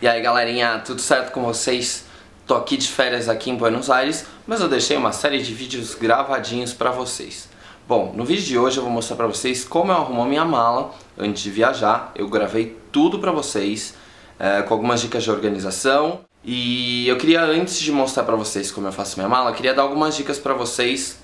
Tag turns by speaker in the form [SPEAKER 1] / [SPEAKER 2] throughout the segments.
[SPEAKER 1] E aí galerinha, tudo certo com vocês? Tô aqui de férias aqui em Buenos Aires, mas eu deixei uma série de vídeos gravadinhos pra vocês. Bom, no vídeo de hoje eu vou mostrar pra vocês como eu arrumo minha mala antes de viajar. Eu gravei tudo pra vocês, é, com algumas dicas de organização. E eu queria, antes de mostrar pra vocês como eu faço minha mala, queria dar algumas dicas pra vocês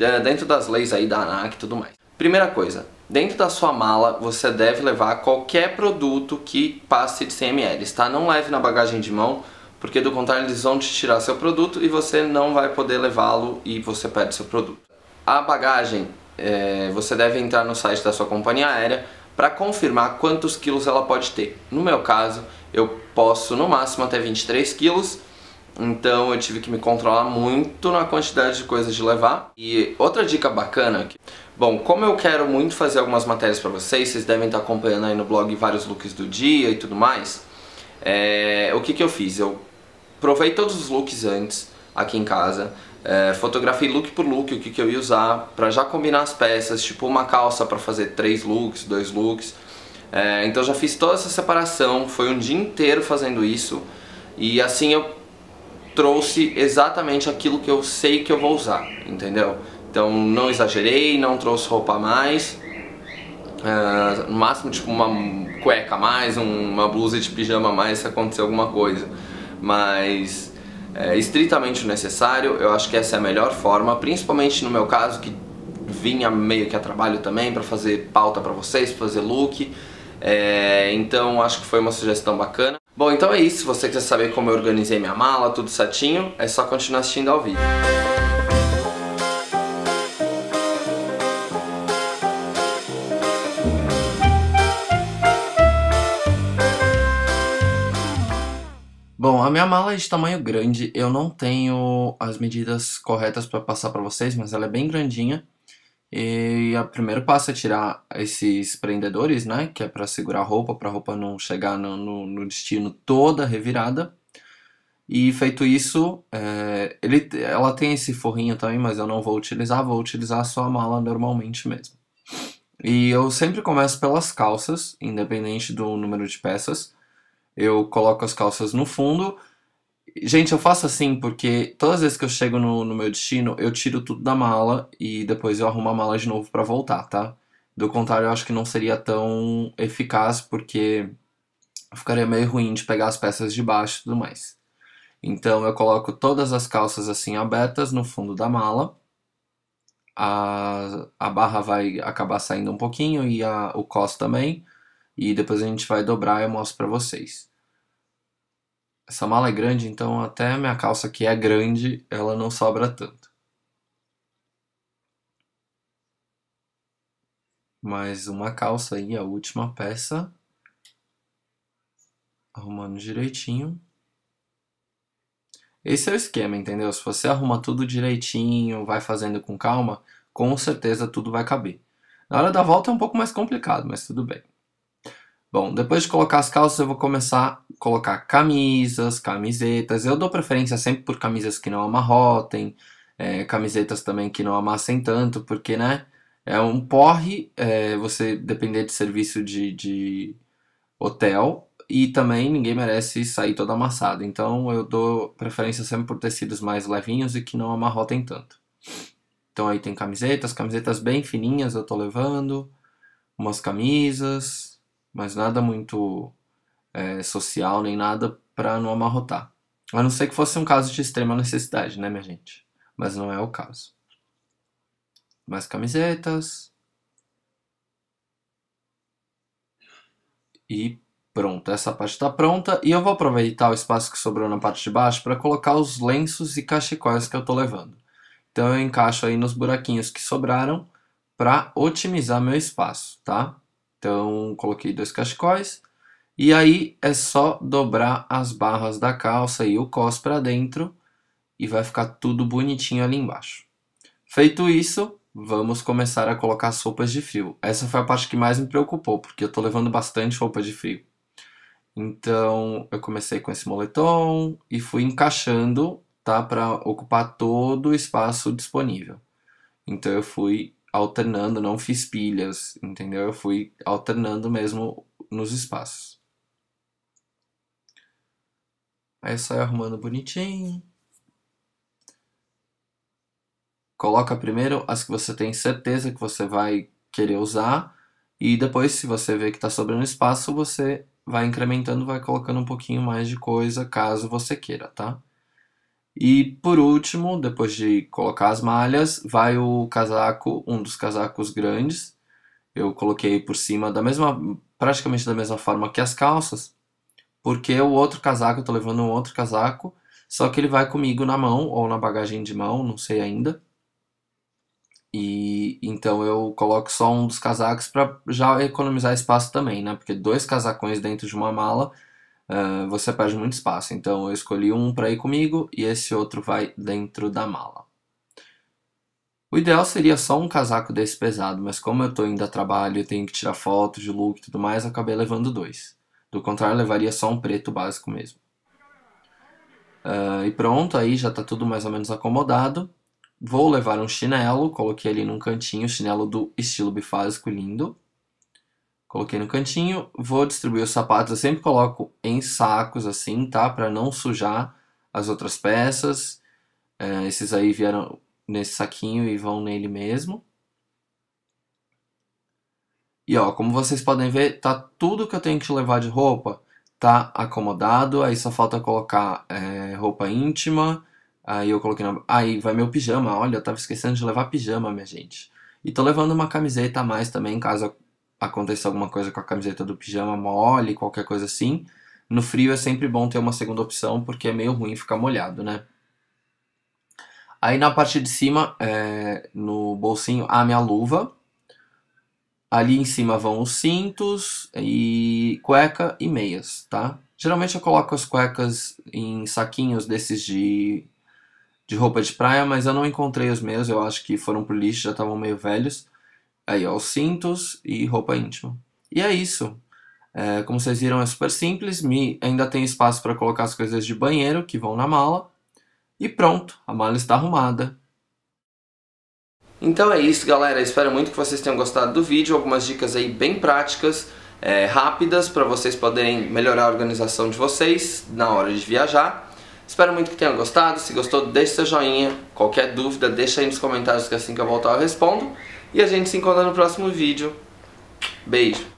[SPEAKER 1] é, dentro das leis aí da ANAC e tudo mais. Primeira coisa, Dentro da sua mala, você deve levar qualquer produto que passe de 100 ml, tá? Não leve na bagagem de mão, porque do contrário eles vão te tirar seu produto e você não vai poder levá-lo e você perde seu produto. A bagagem, é, você deve entrar no site da sua companhia aérea para confirmar quantos quilos ela pode ter. No meu caso, eu posso no máximo até 23 quilos, então eu tive que me controlar muito na quantidade de coisas de levar. E outra dica bacana aqui. Bom, como eu quero muito fazer algumas matérias para vocês, vocês devem estar acompanhando aí no blog vários looks do dia e tudo mais. É, o que, que eu fiz? Eu provei todos os looks antes aqui em casa. É, fotografei look por look o que, que eu ia usar para já combinar as peças, tipo uma calça para fazer três looks, dois looks. É, então já fiz toda essa separação, foi um dia inteiro fazendo isso. E assim eu trouxe exatamente aquilo que eu sei que eu vou usar, entendeu? Então não exagerei, não trouxe roupa a mais, uh, no máximo tipo uma cueca a mais, um, uma blusa de pijama a mais se acontecer alguma coisa, mas é, estritamente o necessário, eu acho que essa é a melhor forma, principalmente no meu caso que vinha meio que a trabalho também para fazer pauta para vocês, pra fazer look, é, então acho que foi uma sugestão bacana. Bom, então é isso. Se você quiser saber como eu organizei minha mala, tudo certinho, é só continuar assistindo ao vídeo. Bom, a minha mala é de tamanho grande, eu não tenho as medidas corretas para passar para vocês, mas ela é bem grandinha. E o primeiro passo é tirar esses prendedores, né? Que é para segurar a roupa, para a roupa não chegar no, no, no, destino toda revirada. E feito isso, é, ele, ela tem esse forrinho também, mas eu não vou utilizar, vou utilizar só a mala normalmente mesmo. E eu sempre começo pelas calças, independente do número de peças. Eu coloco as calças no fundo Gente, eu faço assim porque todas as vezes que eu chego no, no meu destino, eu tiro tudo da mala e depois eu arrumo a mala de novo para voltar, tá? Do contrário, eu acho que não seria tão eficaz porque ficaria meio ruim de pegar as peças de baixo e tudo mais. Então eu coloco todas as calças assim abertas no fundo da mala. A, a barra vai acabar saindo um pouquinho e a, o cos também. E depois a gente vai dobrar e eu mostro para vocês. Essa mala é grande, então até a minha calça que é grande, ela não sobra tanto. Mais uma calça aí, a última peça. Arrumando direitinho. Esse é o esquema, entendeu? Se você arruma tudo direitinho, vai fazendo com calma, com certeza tudo vai caber. Na hora da volta é um pouco mais complicado, mas tudo bem. Bom, depois de colocar as calças, eu vou começar a colocar camisas, camisetas. Eu dou preferência sempre por camisas que não amarrotem, é, camisetas também que não amassem tanto, porque, né, é um porre é, você depender de serviço de, de hotel e também ninguém merece sair todo amassado. Então eu dou preferência sempre por tecidos mais levinhos e que não amarrotem tanto. Então aí tem camisetas, camisetas bem fininhas eu tô levando, umas camisas, mas nada muito é, social, nem nada para não amarrotar. A não ser que fosse um caso de extrema necessidade, né, minha gente? Mas não é o caso. Mais camisetas. E pronto, essa parte está pronta. E eu vou aproveitar o espaço que sobrou na parte de baixo para colocar os lenços e cachecóis que eu estou levando. Então eu encaixo aí nos buraquinhos que sobraram para otimizar meu espaço, tá? Então, coloquei dois cachecóis. E aí é só dobrar as barras da calça e o cos para dentro e vai ficar tudo bonitinho ali embaixo. Feito isso, vamos começar a colocar as roupas de frio. Essa foi a parte que mais me preocupou, porque eu estou levando bastante roupa de frio. Então, eu comecei com esse moletom e fui encaixando, tá, para ocupar todo o espaço disponível. Então eu fui alternando, não fiz pilhas, entendeu? Eu fui alternando mesmo nos espaços. Aí sai arrumando bonitinho. Coloca primeiro as que você tem certeza que você vai querer usar. E depois, se você vê que está sobrando espaço, você vai incrementando, vai colocando um pouquinho mais de coisa caso você queira, tá? E por último, depois de colocar as malhas, vai o casaco, um dos casacos grandes. Eu coloquei por cima da mesma, praticamente da mesma forma que as calças, porque o outro casaco, eu tô levando um outro casaco, só que ele vai comigo na mão ou na bagagem de mão, não sei ainda. E então eu coloco só um dos casacos para já economizar espaço também, né? Porque dois casacões dentro de uma mala uh, você perde muito espaço. Então eu escolhi um para ir comigo e esse outro vai dentro da mala. O ideal seria só um casaco desse pesado, mas como eu estou indo a trabalho e tenho que tirar fotos de look e tudo mais, acabei levando dois. Do contrário, levaria só um preto básico mesmo. Uh, e pronto, aí já está tudo mais ou menos acomodado. Vou levar um chinelo, coloquei ali num cantinho, chinelo do estilo bifásico lindo. Coloquei no cantinho, vou distribuir os sapatos, eu sempre coloco em sacos assim, tá? Para não sujar as outras peças. É, esses aí vieram nesse saquinho e vão nele mesmo. E ó, como vocês podem ver, tá tudo que eu tenho que levar de roupa tá acomodado. Aí só falta colocar é, roupa íntima. Aí eu coloquei na... Aí vai meu pijama. Olha, eu tava esquecendo de levar pijama, minha gente. E tô levando uma camiseta a mais também, caso aconteça alguma coisa com a camiseta do pijama mole, qualquer coisa assim. No frio é sempre bom ter uma segunda opção, porque é meio ruim ficar molhado, né? Aí na parte de cima, é, no bolsinho, a minha luva. Ali em cima vão os cintos e cueca e meias, tá? Geralmente eu coloco as cuecas em saquinhos desses de, de roupa de praia, mas eu não encontrei os meus, eu acho que foram pro lixo, já estavam meio velhos. Aí, ó, os cintos e roupa íntima. E é isso. É, como vocês viram, é super simples. Me, ainda tem espaço para colocar as coisas de banheiro que vão na mala. E pronto, a mala está arrumada. Então é isso, galera. Espero muito que vocês tenham gostado do vídeo. Algumas dicas aí bem práticas, é, rápidas, para vocês poderem melhorar a organização de vocês na hora de viajar. Espero muito que tenham gostado. Se gostou, deixe seu joinha. Qualquer dúvida, deixa aí nos comentários que é assim que eu voltar eu respondo. E a gente se encontra no próximo vídeo. Beijo!